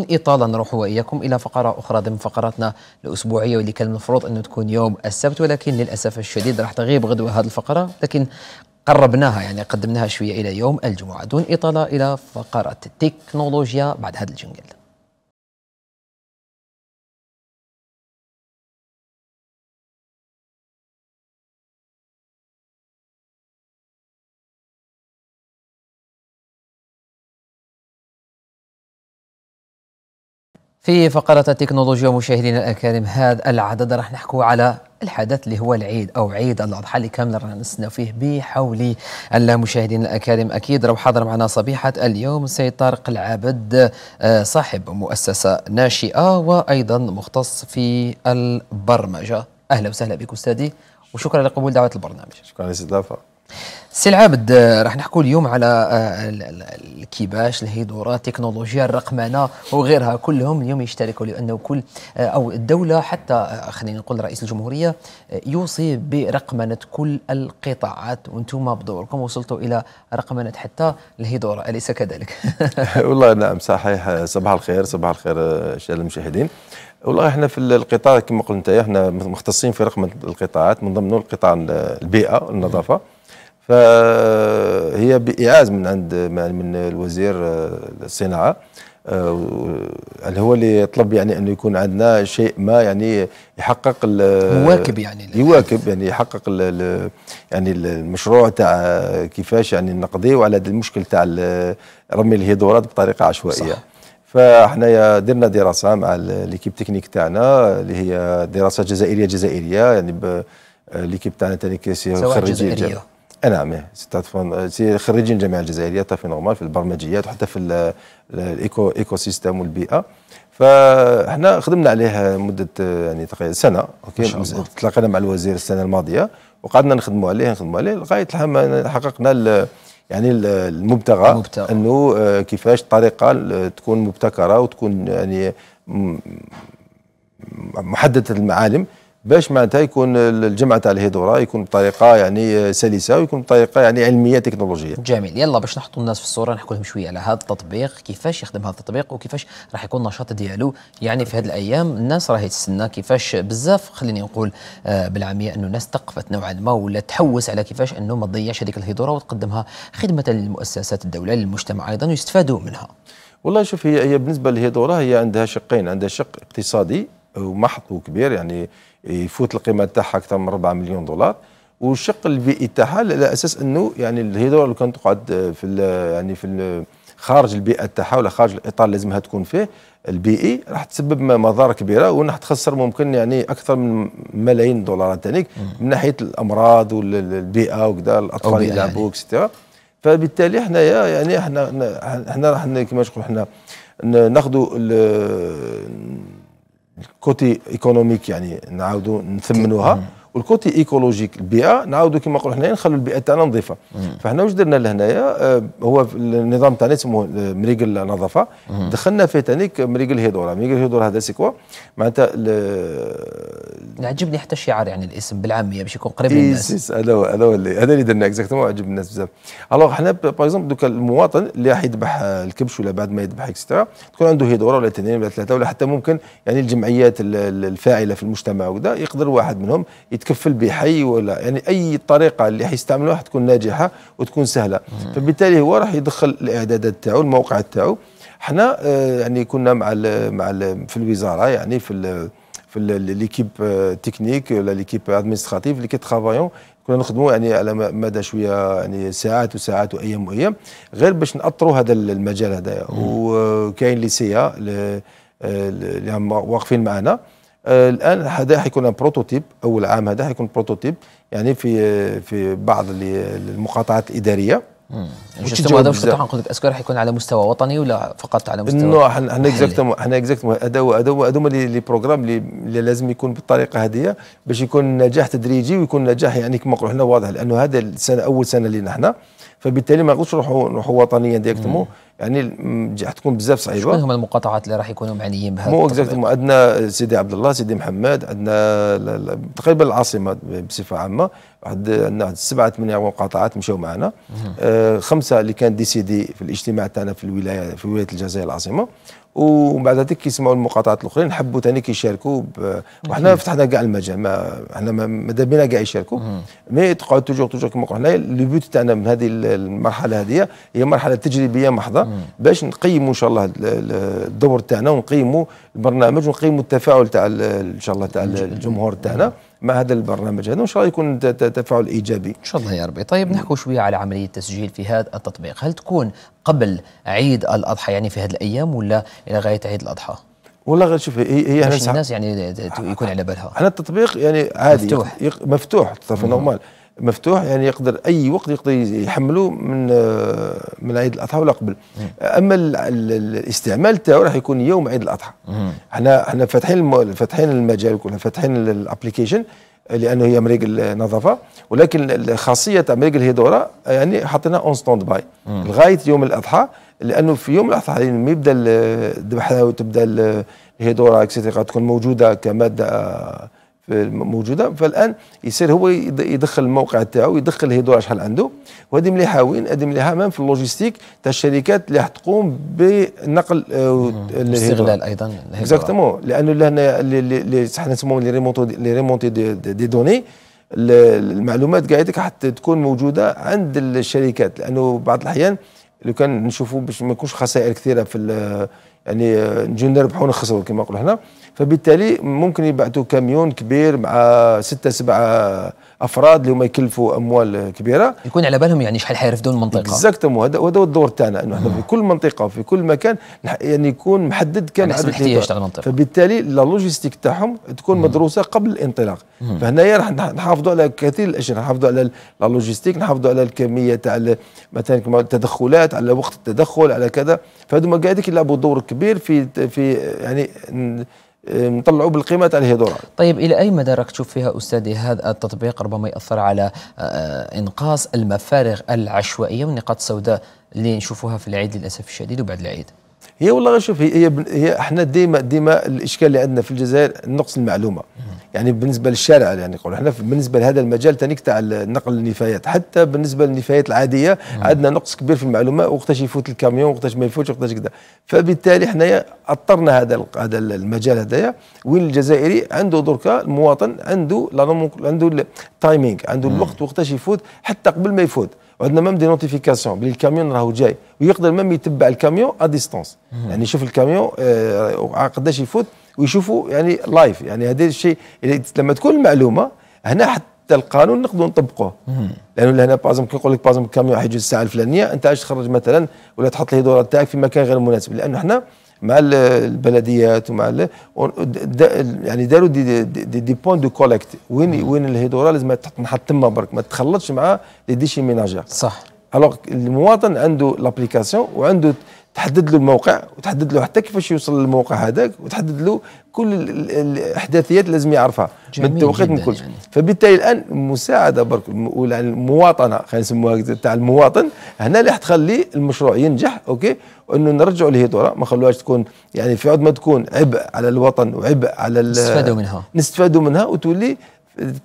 بدون إطالة نروح وإياكم إلى فقرة أخرى ضمن فقراتنا الأسبوعية واللي كان المفروض أنه تكون يوم السبت ولكن للأسف الشديد راح تغيب غدوة هذه الفقرة لكن قربناها يعني قدمناها شوية إلى يوم الجمعة دون إطالة إلى فقرة التكنولوجيا بعد هذا الجنجل في فقرة التكنولوجيا مشاهدينا الأكارم هذا العدد راح نحكوا على الحدث اللي هو العيد أو عيد الأضحى اللي كامل راح نستناو فيه بحولي المشاهدين الأكارم أكيد راهو حاضر معنا صبيحة اليوم السيد طارق العابد آه، صاحب مؤسسة ناشئة وأيضا مختص في البرمجة أهلا وسهلا بك أستاذي وشكرا لقبول دعوة البرنامج شكرا للاستضافة سي العابد آه، راح نحكوا اليوم على آه، الكيباش الهيدوره التكنولوجيا الرقمنه وغيرها كلهم اليوم يشتركوا لانه كل آه، او الدوله حتى خلينا نقول رئيس الجمهوريه يوصي برقمنه كل القطاعات وانتم بدوركم وصلتوا الى رقمنه حتى الهيدوره اليس كذلك؟ والله نعم صحيح صباح الخير صباح الخير المشاهدين والله احنا في القطاع كما قلت انت احنا مختصين في رقمنه القطاعات من ضمنه القطاع البيئه والنظافه فهي بإعاز من عند من الوزير آه، الصناعة آه، اللي هو اللي يطلب يعني انه يكون عندنا شيء ما يعني يحقق يواكب يعني يواكب يعني يحقق الـ يعني المشروع تاع آه، كيفاش يعني وعلى هذا المشكل تاع رمي الهيدورات بطريقه عشوائيه صح. فاحنا درنا دراسه مع ليكيب تكنيك تاعنا اللي هي دراسه جزائريه جزائريه يعني ليكيب تاعنا تاني خريجي نعم خريجين الجامعه الجزائريه حتى في نورمال في البرمجيات وحتى في الايكو ايكو سيستم والبيئه فاحنا خدمنا عليه مده يعني تقريبا سنه اوكي تلاقينا مع الوزير السنه الماضيه وقعدنا نخدموا عليه نخدموا عليه لغايه حققنا يعني المبتغى, المبتغى انه آه، كيفاش الطريقه تكون مبتكره وتكون يعني محدده المعالم باش معناتها يكون الجمع تاع الهيدورا يكون بطريقه يعني سلسه ويكون بطريقه يعني علميه تكنولوجيه. جميل يلا باش نحطوا الناس في الصوره نحكوا لهم شويه على هذا التطبيق كيفاش يخدم هذا التطبيق وكيفاش راح يكون النشاط ديالو يعني في هذه الايام الناس راهي تستنى كيفاش بزاف خليني نقول آه بالعاميه انه الناس ثقفت نوعا ما ولا تحوس على كيفاش انه ما تضيعش هذيك الهيدورا وتقدمها خدمه للمؤسسات الدوله للمجتمع ايضا ويستفادوا منها. والله شوف هي هي بالنسبه للهيدورا هي عندها شقين عندها شق اقتصادي ومحط وكبير يعني يفوت القيمه تاعها اكثر من 4 مليون دولار والشق البيئي تاعها على اساس انه يعني الهيدرو لو كانت تقعد في يعني في خارج البيئه تاعها ولا خارج الاطار اللي لازمها تكون فيه البيئي راح تسبب مضار كبيره وراح تخسر ممكن يعني اكثر من ملايين دولارات هذيك من ناحيه الامراض والبيئه وكذا الاطفال يلعبوا يعني. اكسترا فبالتالي حنايا يعني احنا احنا راح كما تقول احنا ناخذوا الكوتي ايكونوميك يعني نعاودوا نثمنوها والكوتي ايكولوجيك البيئه نعاودوا كما نقولوا حنايا نخلوا البيئه تاعنا نظيفه فاحنا واش درنا لهنايا آه، هو النظام تاعنا اسمه آه، مريقل النظافه دخلنا فيه تانيك مريقل هيدورا مريقل هيدورا هذا سي كوا معناتها عجبني حتى الشعار يعني الاسم بالعاميه باش يكون قريب للناس هذا هو هذا هو هذا اللي درناه اكزاكتومون عجب الناس بزاف الوغ حنا باغ اكزومبل دوكا المواطن اللي راح يذبح آه، الكبش ولا بعد ما يذبح اكسترا تكون عنده هيدورا ولا اثنين ولا ثلاثه ولا حتى ممكن يعني الجمعيات الفاعله في المجتمع وكذا يقدر واحد منهم يتكلم تكفل به حي ولا يعني اي طريقه اللي حيستعملوها تكون ناجحه وتكون سهله فبالتالي هو راح يدخل الاعدادات تاعو الموقع تاعو حنا آه، يعني كنا مع الـ مع الـ في الوزاره يعني في الـ في ليكيب تكنيك آه، ولا ليكيب ادمنستراتيف اللي كيترافايون كنا نخدموا يعني على مدى شويه يعني ساعات وساعات وايام وايام غير باش ناطروا هذا المجال هذايا وكاين ليسيا آه، اللي هم واقفين معنا آه، الان هذا حيكون بروتوتيب اول عام هذا حيكون بروتوتيب يعني في في بعض المقاطعات الاداريه السيستم هذا مش قلت لك اسكار حيكون على مستوى وطني ولا فقط على مستوى نو حنا اكزاكتومون حنا اكزاكتومون هذا هو هذا هو هذوما لي بروغرام اللي لازم يكون بالطريقه هذه باش يكون نجاح تدريجي ويكون نجاح يعني كما نقولوا حنا واضح لانه هذا السنه اول سنه لينا حنا فبالتالي ما يقدروش يروحوا نروحوا وطنيا ديكتمو يعني حتكون بزاف صعيبه شكون هما المقاطعات اللي راح يكونوا معنيين بهذا مو اكزاكتومون عندنا سيدي عبد الله سيدي محمد عندنا تقريبا العاصمه بصفه عامه واحد عندنا سبعه ثمانيه مقاطعات مشاو معنا آه خمسه اللي كان ديسيدي في الاجتماع تاعنا في الولايه في ولايه الجزائر العاصمه ومن بعد هذيك كيسمعوا المقاطعات الاخرين حبوا ثاني كيشاركوا وحنا فتحنا كاع المجال ما حنا ماذا بينا كاع يشاركوا مي تقعد توجور توجور كما قلنا لو بوت تاعنا من هذه المرحله هذه هي مرحله تجريبيه محضه باش نقيموا ان شاء الله الدور تاعنا ونقيموا البرنامج ونقيموا التفاعل تاع ان شاء الله تاع الجمهور تاعنا مع هذا البرنامج هذا وان شاء الله يكون تفاعل ايجابي ان شاء الله يا ربي طيب نحكي شويه على عمليه التسجيل في هذا التطبيق هل تكون قبل عيد الاضحى يعني في هذه الايام ولا الى غايه عيد الاضحى والله غير شوف هي هي الناس يعني يكون على بالها احنا التطبيق يعني عادي مفتوح يق... مفتوح تصرف نورمال مفتوح يعني يقدر اي وقت يقدر يحمله من آه، من عيد الاضحى ولا قبل اما الاستعمال تاعو راح يكون يوم عيد الاضحى احنا احنا فاتحين فاتحين المجال كنا فاتحين الابلكيشن لانه هي مريق النظافه ولكن الخاصيه تاع مريق الهدوره يعني حطينا اون ستاند باي لغايه يوم الاضحى لانه في يوم الاضحى يعني ما يبدا الذبحه وتبدا الهيدورا اكسيتيرا تكون موجوده كماده آه، موجوده فالان يصير هو يدخل الموقع تاعو يدخل هيدور شحال عنده وهذه مليحه وين هذه مليحه مام في اللوجيستيك تاع الشركات اللي راح تقوم بنقل الاستغلال آه، آه، ايضا اكزاكتومون لانه لهنا اللي احنا نسموهم لي ريمونتي لي ريمونتي دي دوني المعلومات قاعدتك حتى تكون موجوده عند الشركات لانه بعض الاحيان لو كان نشوفوا باش ما يكونش خسائر كثيره في يعني آه، نجيو نربحوا ونخسروا كما نقولوا هنا فبالتالي ممكن يبعثوا كاميون كبير مع ستة سبعة افراد اللي هما يكلفوا اموال كبيره يكون على بالهم يعني شحال حيرفدوا المنطقه اكزاكتومون هذا هو الدور تاعنا انه احنا في كل منطقه وفي كل مكان يعني يكون محدد كان يعني حسب الاحتياج تاع المنطقه فبالتالي لا لوجيستيك تاعهم تكون مدروسه قبل الانطلاق فهنايا راح نحافظوا على كثير الاشياء نحافظوا على لا لوجيستيك نحافظوا على الكميه تاع مثلا كما التدخلات على وقت التدخل على كذا فهذوما قاعدين يلعبوا دور كبير في في يعني نطلعوا بالقيمه تاع الهيدورا طيب الى اي مدى راك تشوف فيها استاذي هذا التطبيق ربما ياثر على آه، آه، انقاص المفارغ العشوائيه والنقاط السوداء اللي نشوفوها في العيد للاسف الشديد وبعد العيد هي والله غير شوف هي هي احنا ديما ديما الاشكال اللي عندنا في الجزائر نقص المعلومه يعني بالنسبه للشارع يعني نقول احنا بالنسبه لهذا المجال تانيك تاع نقل النفايات حتى بالنسبه للنفايات العاديه عندنا نقص كبير في المعلومه وقتاش يفوت الكاميون وقتاش ما يفوتش وقتاش كذا فبالتالي حنايا اضطرنا هذا هذا المجال هذايا وين الجزائري عنده دركا المواطن عنده عنده التايمينغ عنده الوقت وقتاش يفوت حتى قبل ما يفوت وعندنا ميم دي نوتيفيكاسيون بلي الكاميون راهو جاي ويقدر ميم يتبع الكاميون ا ديستونس يعني يشوف الكاميون آه قداش يفوت ويشوفوا يعني لايف يعني هذا الشيء لما تكون المعلومه هنا حتى القانون نقدروا نطبقوه لانه هنا بازم كي نقول لك بازم الكاميون حيجي الساعه الفلانيه انت عايش تخرج مثلا ولا تحط الهيدورات تاعك في مكان غير مناسب لانه احنا مع البلديات ومع ال... يعني داروا دي, دي, دي, بوان دو كولكت وين وين الهيدوره لازم تنحط تما برك ما تخلطش مع لي ديشي ميناجير صح الوغ المواطن عنده لابليكاسيون وعنده تحدد له الموقع وتحدد له حتى كيفاش يوصل للموقع هذاك وتحدد له كل الاحداثيات لازم يعرفها من التوقيت من كل يعني. فبالتالي الان المساعده برك المواطنه خلينا نسموها تاع المواطن هنا اللي حتخلي المشروع ينجح اوكي وانه نرجعوا دوره ما خلوهاش تكون يعني في عود ما تكون عبء على الوطن وعبء على نستفادوا منها نستفادوا منها وتولي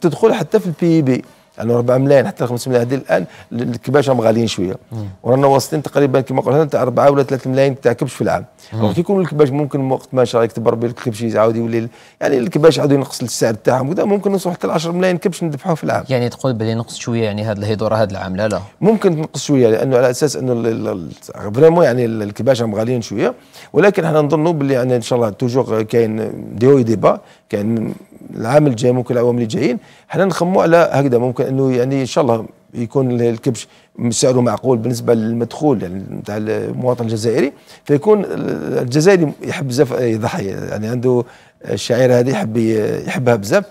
تدخل حتى في البي بي لانه 4 ملايين حتى 5 ملايين هذه الان الكباش راهم غاليين شويه ورانا واصلين تقريبا كما قلنا انت 4 ولا 3 ملايين تاع كبش في العام وقت يكون الكباش ممكن وقت ما شاء الله يكتب ربي الكبش يعاود يولي يعني الكباش عاود ينقص السعر تاعهم وكذا ممكن نوصل حتى 10 ملايين كبش ندبحوه في العام يعني تقول بلي نقص شويه يعني هذا الهضره هذا العام لا لا ممكن تنقص شويه لانه على اساس انه فريمون يعني الكباش راهم غاليين شويه ولكن احنا نظنوا بلي يعني ان شاء الله توجور كاين ديو ديبا كاين العام الجاي ممكن العوام اللي جايين حنا نخمو على هكذا ممكن انه يعني ان شاء الله يكون الكبش سعره معقول بالنسبه للمدخول يعني نتاع المواطن الجزائري فيكون الجزائري يحب بزاف يضحي يعني عنده الشعيره هذه يحب يحبها بزاف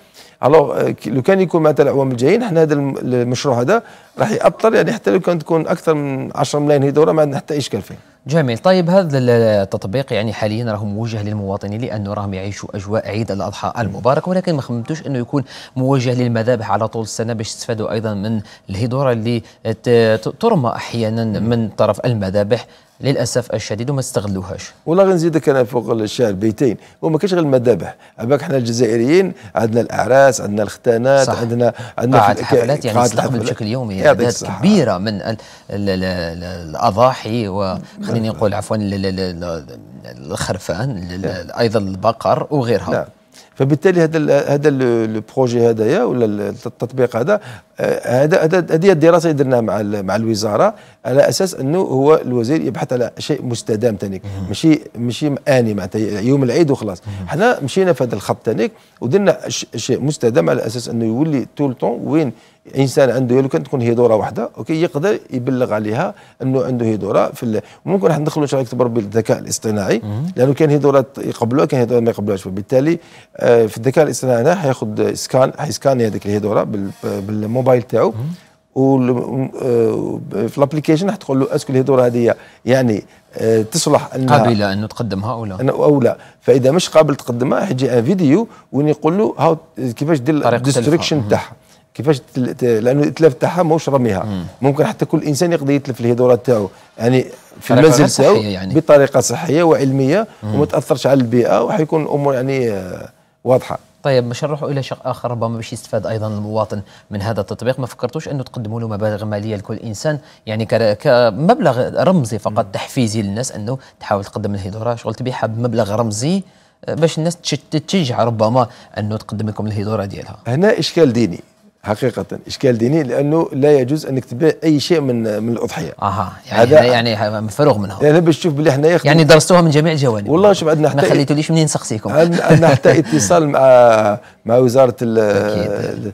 الوغ لو كان يكون معناتها الاعوام الجايين احنا هذا المشروع هذا راح يأطر يعني حتى لو كان تكون اكثر من 10 ملايين هذه دوره ما عندنا حتى اشكال فيه جميل طيب هذا التطبيق يعني حاليا راه موجه للمواطنين لانه راهم يعيشوا اجواء عيد الاضحى المبارك ولكن ما خممتوش انه يكون موجه للمذابح على طول السنه باش تستفادوا ايضا من الهدوره اللي ترمى احيانا من طرف المذابح للاسف الشديد وما استغلوهاش والله غنزيدك انا فوق الشعر بيتين وما كاينش غير المذابح عباك احنا الجزائريين عندنا الاعراس عندنا الختانات صح. عندنا عندنا قاعة الحفلات يعني تستقبل بشكل يومي اعداد كبيره من ال ال الاضاحي وخليني نقول عفوا الخرفان ايضا البقر وغيرها نعم. فبالتالي هذا ال هذا البروجي هذايا ولا التطبيق آه، هذا هذا هذه الدراسه اللي درناها مع مع الوزاره على اساس انه هو الوزير يبحث على شيء مستدام تانيك ماشي ماشي اني معناتها يوم العيد وخلاص حنا مشينا في هذا الخط تانيك ودرنا شيء مستدام على اساس انه يولي طول طون وين انسان عنده لو كانت تكون هيدوره واحده اوكي يقدر يبلغ عليها انه عنده هيدوره في ممكن راح ندخلوا شويه اكثر بالذكاء الاصطناعي لانه كان هيدورات يقبلوها كان هيدورات ما يقبلوهاش فبالتالي آه، في الذكاء الاصطناعي هنا حياخذ سكان حيسكان هذيك الهيدوره دوره بالموبايل تاعو وفي آه، الابلكيشن تقول له اسكو الهيدوره هذه يعني آه، تصلح انها قابله انه تقدمها او لا او لا فاذا مش قابل تقدمها حيجي ان فيديو وين يقول له هاو كيفاش دير الديستركشن تاعها كيفاش لانه الاتلاف تاعها ماهوش رميها مم. ممكن حتى كل انسان يقدر يتلف الهيدوره تاعو يعني في المنزل تاعو يعني. بطريقه صحيه وعلميه مم. وما تاثرش على البيئه وحيكون الامور يعني آه، واضحه طيب باش نروحوا الى شق اخر ربما باش يستفاد ايضا المواطن من هذا التطبيق ما فكرتوش انه تقدموا له مبالغ ماليه لكل انسان يعني كمبلغ رمزي فقط تحفيزي للناس انه تحاول تقدم الهيدوره شغل تبيعها بمبلغ رمزي آه، باش الناس تشجع ربما انه تقدم لكم الهيدوره ديالها هنا اشكال ديني حقيقة إشكال ديني لأنه لا يجوز أنك تبيع أي شيء من من الأضحية. أها يعني هذا يعني مفروغ منه. يعني باش تشوف باللي احنا يعني درستوها من جميع الجوانب. والله شوف عندنا حتى ما خليتوليش منين نسقسيكم. عندنا حتى اتصال مع مع وزارة ال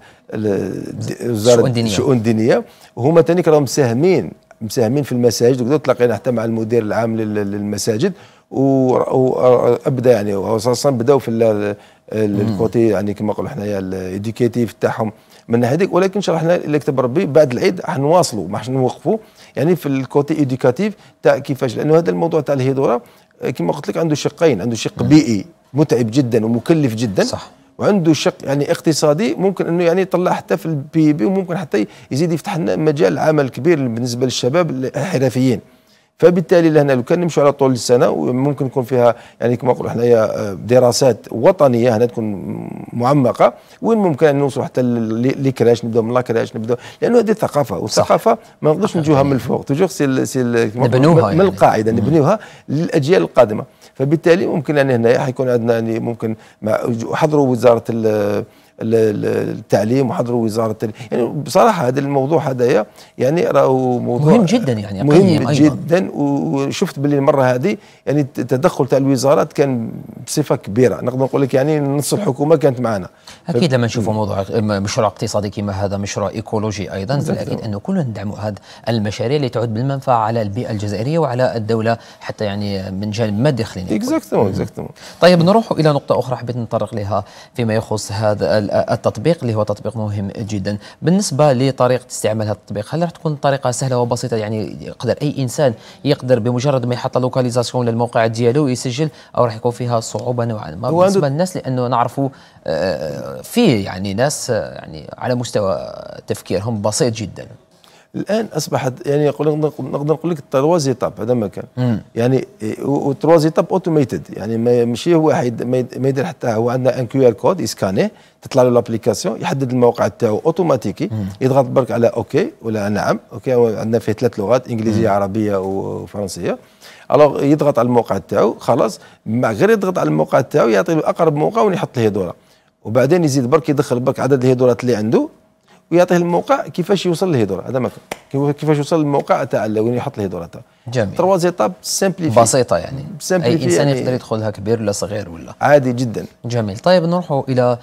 وزارة الشؤون الدينية وهما تانيك راهم مساهمين مساهمين في المساجد وكذا تلاقينا حتى مع المدير العام للمساجد وابدا يعني وخاصه بداوا في الكوتي يعني كما نقولوا حنايا الاديوكيتيف تاعهم من هذيك ولكن شرحنا اللي كتب ربي بعد العيد حنواصلوا ما نوقفوا يعني في الكوتي ايديوكاتيف تاع كيفاش لانه هذا الموضوع تاع الهيدوره آه، كما قلت لك عنده شقين عنده شق بيئي متعب جدا ومكلف جدا صح وعنده شق يعني اقتصادي ممكن انه يعني يطلع حتى في البي بي وممكن حتى يزيد يفتح لنا مجال عمل كبير بالنسبه للشباب الحرفيين فبالتالي لهنا لو كان نمشوا على طول السنه وممكن يكون فيها يعني كما نقولوا حنايا آه، دراسات وطنيه هنا تكون معمقه وين ممكن نوصل نوصلوا حتى لكراش نبدا من لاكراش نبدا لانه هذه ثقافه والثقافه ما نقدرش نجوها من الفوق توجور سي سي نبنوها من يعني. القاعده نبنوها للاجيال القادمه فبالتالي ممكن ان هنا حيكون عندنا يعني ممكن مع حضروا وزاره التعليم وحضروا وزاره التعليم يعني بصراحه هذا الموضوع هذايا يعني راهو موضوع مهم جدا يعني مهم جدا وشفت باللي المره هذه يعني التدخل تاع الوزارات كان بصفه كبيره نقدر نقول لك يعني نص الحكومه كانت معنا اكيد لما نشوفوا موضوع مشروع اقتصادي كما هذا مشروع ايكولوجي ايضا فالاكيد انه كلنا ندعم هذه المشاريع اللي تعود بالمنفعه على البيئه الجزائريه وعلى الدوله حتى يعني من جانب مادي خلينا اكزاكتومون اكزاكتومون طيب نروح الى نقطه اخرى حبيت نتطرق لها فيما يخص هذا التطبيق اللي هو تطبيق مهم جدا بالنسبه لطريقه استعمال هذا التطبيق هل راح تكون طريقه سهله وبسيطه يعني يقدر اي انسان يقدر بمجرد ما يحط لوكاليزاسيون للموقع ديالو يسجل او راح يكون فيها صعوبه نوعا ما بالنسبه للناس لانه نعرفوا في يعني ناس يعني على مستوى تفكيرهم بسيط جدا الان اصبحت يعني نقدر نقول لك التروازي تاب هذا ما كان يعني والتروازي تاب اوتوميتد يعني ماشي واحد ما يدير حتى هو عندنا ان كيو ار كود يسكاني تطلع له لابليكاسيون يحدد الموقع تاعو اوتوماتيكي يضغط برك على اوكي ولا نعم اوكي عندنا فيه ثلاث لغات انجليزيه مم. عربيه وفرنسيه الوغ يضغط على الموقع تاعو خلاص مع غير يضغط على الموقع تاعو يعطي له اقرب موقع ويحط له دوره وبعدين يزيد برك يدخل برك عدد الهيدرات اللي عنده ويعطيه الموقع كيفاش يوصل للهيدرات هذا مثلا كيفاش يوصل الموقع تاع وين يحط الهيدرات جميل تروا زيتاب سامبليفي بسيطة يعني اي انسان يعني يقدر يدخلها كبير ولا صغير ولا عادي جدا جميل طيب نروحوا الى آه،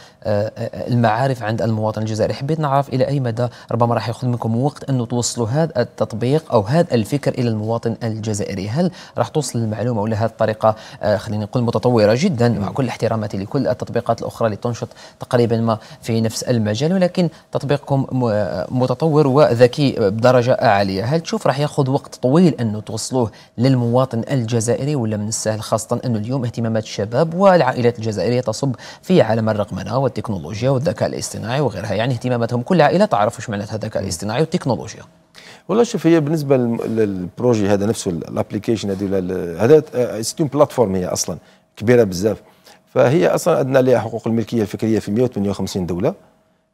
آه، المعارف عند المواطن الجزائري حبيت نعرف الى اي مدى ربما راح ياخذ منكم وقت انه توصلوا هذا التطبيق او هذا الفكر الى المواطن الجزائري هل راح توصل المعلومة ولا هذه الطريقة آه، خليني نقول متطورة جدا مع كل احتراماتي لكل التطبيقات الاخرى اللي تنشط تقريبا ما في نفس المجال ولكن تطبيقكم متطور وذكي بدرجة عالية هل تشوف راح ياخذ وقت طويل انه توصلوه للمواطن الجزائري ولا من السهل خاصة أنه اليوم اهتمامات الشباب والعائلات الجزائرية تصب في عالم الرقمنة والتكنولوجيا والذكاء الاصطناعي وغيرها يعني اهتماماتهم كل عائلة تعرف وش معناتها الذكاء الاصطناعي والتكنولوجيا والله شوف هي بالنسبه للبروجي هذا نفسه الابلكيشن هذه هذا آه، ستون بلاتفورم هي اصلا كبيره بزاف فهي اصلا عندنا لها حقوق الملكيه الفكريه في 158 دوله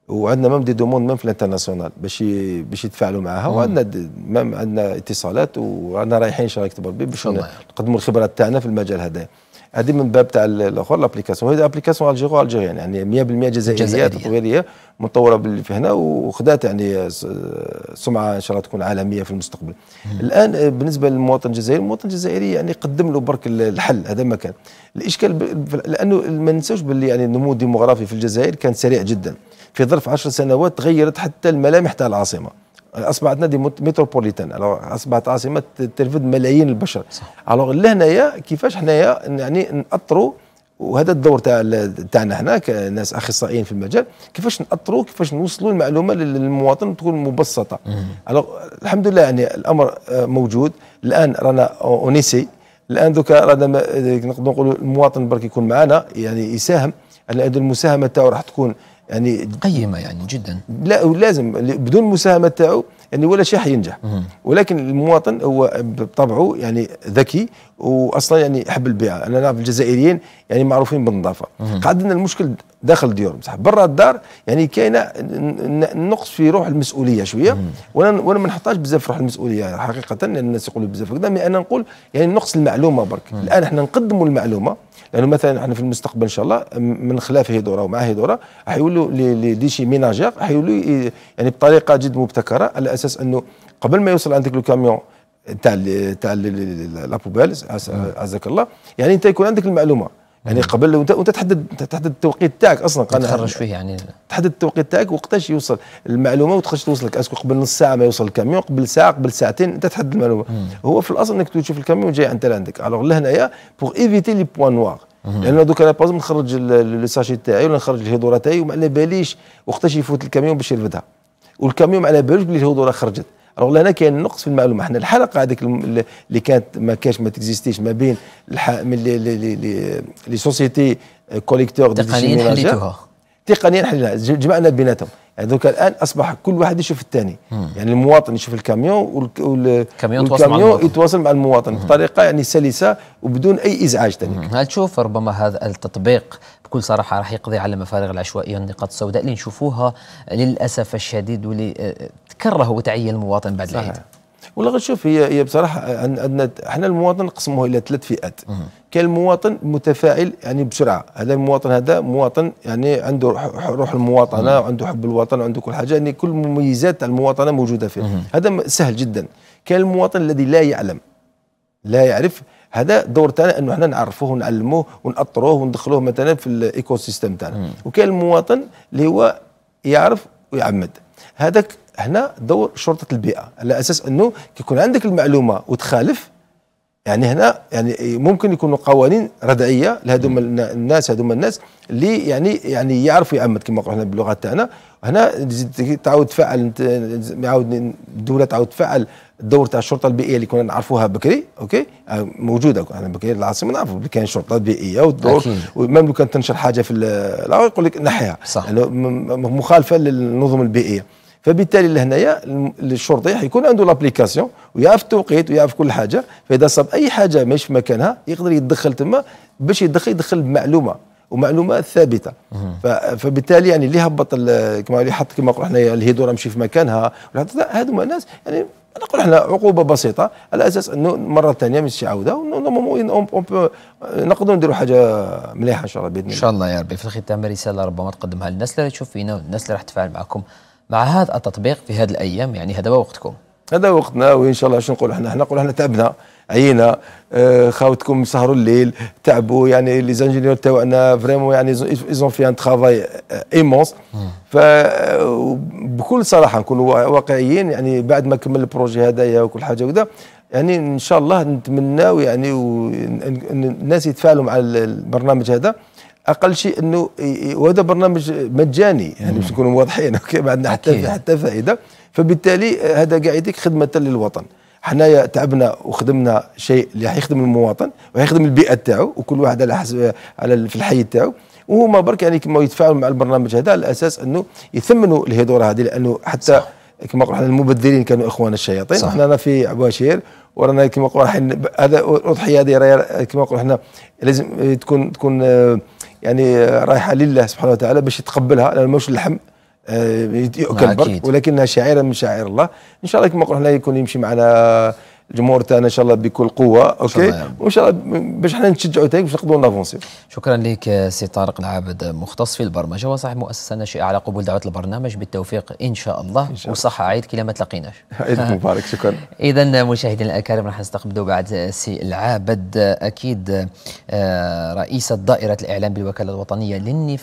وعندنا مام دي دوموند مام في الانترناسيونال باش باش يتفاعلوا معاها وعندنا مام عندنا اتصالات وعندنا رايحين ان شاء الله يكتب باش نقدموا الخبرات تاعنا في المجال هذا هذه من باب تاع الاخر لابليكاسيون هذه ابليكاسيون الجيرو الجيريان يعني 100% جزائريه, جزائرية. تطويريه مطوره في هنا وخذات يعني سمعه ان شاء الله تكون عالميه في المستقبل. مم. الان بالنسبه للمواطن الجزائري، المواطن الجزائري يعني قدم له برك الحل هذا ما كان. الاشكال ب... لانه ما ننساوش باللي يعني النمو الديموغرافي في الجزائر كان سريع جدا. في ظرف عشر سنوات تغيرت حتى الملامح تاع العاصمه اصبحت نادي متروبوليتان اصبحت عاصمه ترفد ملايين البشر صح. الوغ لهنايا كيفاش حنايا يعني ناطروا وهذا الدور تاع تاعنا هنا كناس اخصائيين في المجال كيفاش ناطروا كيفاش نوصلوا المعلومه للمواطن تكون مبسطه الوغ الحمد لله يعني الامر آه، موجود الان رانا اونيسي الان دوكا رانا نقدروا نقولوا المواطن برك يكون معنا يعني يساهم على المساهمه تاعو راح تكون يعني قيمه يعني جدا لا ولازم بدون المساهمه تاعو يعني ولا شيء حينجح ولكن المواطن هو بطبعه يعني ذكي واصلا يعني يحب البيئه انا نعرف الجزائريين يعني معروفين بالنظافه قعدنا المشكل داخل الديور بصح برا الدار يعني كاينه نقص في روح المسؤوليه شويه وانا وانا ما نحطهاش بزاف روح المسؤوليه حقيقه الناس يقولوا بزاف هكذا انا نقول يعني نقص المعلومه برك الان احنا نقدموا المعلومه لانه مثلا احنا في المستقبل ان شاء الله من خلاف دوره ومع هيدوره حيولوا لي ديشي ميناجير حيولوا يعني بطريقه جد مبتكره على اساس انه قبل ما يوصل عندك لو كاميون تاع تاع لابوبيل عزك الله يعني انت يكون عندك المعلومه يعني قبل وانت, وانت تحدد تحدد التوقيت تاعك اصلا تخرج فيه يعني تحدد التوقيت تاعك وقتاش يوصل المعلومه وتخرج توصلك اسكو قبل نص ساعه ما يوصل الكاميون قبل ساعه قبل ساعتين انت تحدد المعلومه مم. هو في الاصل انك تشوف الكاميون جاي انت لعندك الوغ لهنايا بور ايفيتي لي بوان نوار لانه دوك انا لازم نخرج لو ساشي تاعي ولا نخرج الهضوره تاعي وما على باليش وقتاش يفوت الكاميون باش يرفدها والكاميون ما على باليش بلي الهضوره خرجت رغم هنا كاين نقص في المعلومه حنا الحلقه هذيك اللي كانت ما كاش ما تكزيستيش ما بين لي سوسيتي كوليكتور دي حليتوها تقنيا يعني حليناها جمعنا بيناتهم يعني الان اصبح كل واحد يشوف الثاني يعني المواطن يشوف الكاميون والك... والكاميون يتواصل مع المواطن بطريقه يعني سلسه وبدون اي ازعاج ثاني هل تشوف ربما هذا التطبيق بكل صراحه راح يقضي على المفارغ العشوائيه والنقاط السوداء اللي نشوفوها للاسف الشديد واللي آه، تكرهوا وتعيى المواطن بعد العيد والله شوف هي هي بصراحه عندنا احنا المواطن نقسموه الى ثلاث فئات كاين المواطن متفاعل يعني بسرعه هذا المواطن هذا مواطن يعني عنده روح المواطنه وعنده حب الوطن وعنده كل حاجه يعني كل مميزات المواطنه موجوده فيه هذا سهل جدا كاين المواطن الذي لا يعلم لا يعرف هذا دور تاعنا انه احنا نعرفوه ونعلموه ونأطروه وندخلوه مثلا في الايكو سيستم تاعنا وكاين المواطن اللي هو يعرف ويعمد هذاك هنا دور شرطه البيئه على اساس انه كيكون عندك المعلومه وتخالف يعني هنا يعني ممكن يكونوا قوانين ردعيه لهذوما الناس هذوما الناس اللي يعني يعني يعرفوا يعمد كما قلنا باللغه تاعنا هنا تعاود تفعل يعاود الدوله تعاود تفعل الدور تاع الشرطه البيئيه اللي كنا نعرفوها بكري اوكي آه، موجوده انا بكري العاصمه نعرفوا كاين شرطه بيئيه والدور وميم لو تنشر حاجه في يقول لك نحيها صح يعني مخالفه للنظم البيئيه فبالتالي لهنايا الشرطي حيكون عنده لابليكاسيون ويعرف التوقيت ويعرف كل حاجه فاذا صاب اي حاجه ماشي في مكانها يقدر يتدخل تما باش يدخل يدخل بمعلومه ومعلومه ثابته فبالتالي يعني اللي هبط كما اللي حط كما نقولوا حنايا الهيدوره مشي في مكانها هذوما الناس يعني نقول احنا عقوبه بسيطه على اساس انه مره ثانيه مش عوده نقدروا نديروا حاجه مليحه ان شاء الله باذن الله ان شاء الله يا ربي في الختام رساله ربما تقدمها للناس اللي تشوف فينا والناس اللي راح تتفاعل معكم مع هذا التطبيق في هذه الايام يعني هذا هو وقتكم هذا وقتنا وان شاء الله شنو نقولوا احنا احنا نقولوا احنا تعبنا عينا آه، خاوتكم سهروا الليل تعبوا يعني لي زانجينيور تاعنا فريمون يعني ايزون في ان ترافاي ايمونس ف آه، بكل صراحه نكونوا واقعيين يعني بعد ما كمل البروجي هذايا وكل حاجه وكذا يعني ان شاء الله نتمناو يعني الناس يتفاعلوا مع البرنامج هذا اقل شيء انه وهذا برنامج مجاني يعني باش نكونوا واضحين اوكي ما عندنا حتى حتى فائده فبالتالي آه، هذا قاعد يديك خدمه للوطن حنايا تعبنا وخدمنا شيء اللي حيخدم المواطن وحيخدم البيئه تاعو وكل واحد على حسب آه، على في الحي تاعو وهما برك يعني كما يتفاعلوا مع البرنامج هذا على اساس انه يثمنوا الهضره هذه لانه حتى كما قلنا المبذرين كانوا اخوان الشياطين صح. احنا في عباشير ورانا كما قلنا هذا الاضحيه هذه كما قلنا احنا لازم تكون تكون آه، يعني رايحه لله سبحانه وتعالى باش يتقبلها لان ماهوش اللحم آه، يؤكل برك ولكنها شعيره من شعائر الله ان شاء الله كما قلنا يكون يمشي معنا الجمهور تاعنا ان شاء الله بكل قوه اوكي وان شاء الله باش حنا نشجعوا تاعك باش نقدروا نافونسيو شكرا لك سي طارق العابد مختص في البرمجه وصاحب مؤسسه ناشئه على قبول دعوه البرنامج بالتوفيق ان شاء الله, إن شاء الله. وصحة عيد كي ما تلاقيناش عيد مبارك شكرا اذا مشاهدينا الاكارم راح نستقبلوا بعد سي العابد اكيد آه، رئيس دائره الاعلام بالوكاله الوطنيه للنفاق